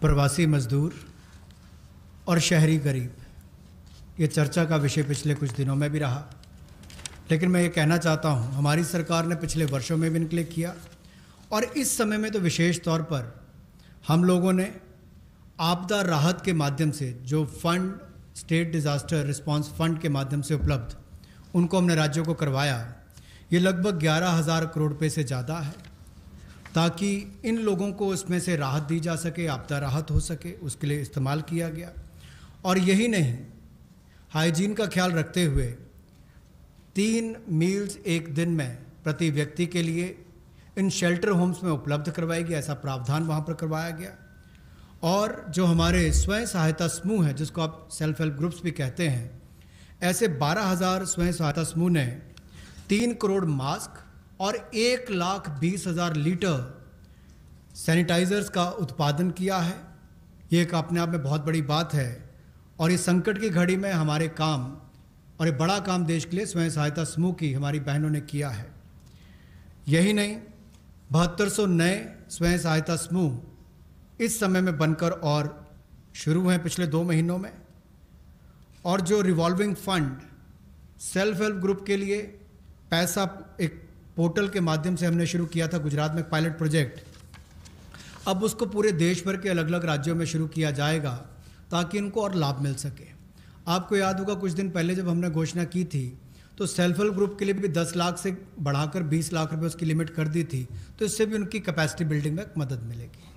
प्रवासी मजदूर और शहरी गरीब ये चर्चा का विषय पिछले कुछ दिनों में भी रहा लेकिन मैं ये कहना चाहता हूँ हमारी सरकार ने पिछले वर्षों में भी इनके लिए किया और इस समय में तो विशेष तौर पर हम लोगों ने आपदा राहत के माध्यम से जो fund state disaster response fund के माध्यम से उपलब्ध उनको हमने राज्यों को करवाया ये लगभग ग्यारह हज़ार करोड़ रुपये से ज़्यादा है ताकि इन लोगों को इसमें से राहत दी जा सके आपदा राहत हो सके उसके लिए इस्तेमाल किया गया और यही नहीं हाइजीन का ख्याल रखते हुए तीन मील्स एक दिन में प्रति व्यक्ति के लिए इन शेल्टर होम्स में उपलब्ध करवाई गई ऐसा प्रावधान वहाँ पर करवाया गया और जो हमारे स्वयं सहायता समूह हैं जिसको आप सेल्फ हेल्प ग्रुप्स भी कहते हैं ऐसे बारह हज़ार स्वयं सहायता समूह ने तीन करोड़ मास्क और एक लाख बीस हज़ार लीटर सैनिटाइज़र्स का उत्पादन किया है ये एक अपने आप में बहुत बड़ी बात है और इस संकट की घड़ी में हमारे काम और ये बड़ा काम देश के लिए स्वयं सहायता समूह की हमारी बहनों ने किया है यही नहीं बहत्तर सौ नए स्वयं सहायता समूह इस समय में बनकर और शुरू हैं पिछले दो महीनों में और जो revolving fund self help group के लिए पैसा एक पोर्टल के माध्यम से हमने शुरू किया था गुजरात में पायलट प्रोजेक्ट अब उसको पूरे देश भर के अलग अलग राज्यों में शुरू किया जाएगा ताकि इनको और लाभ मिल सके आपको याद होगा कुछ दिन पहले जब हमने घोषणा की थी तो सेल्फ हेल्प ग्रुप के लिए भी 10 लाख से बढ़ाकर 20 लाख रुपए उसकी लिमिट कर दी थी तो इससे भी उनकी कैपेसिटी बिल्डिंग में मदद मिलेगी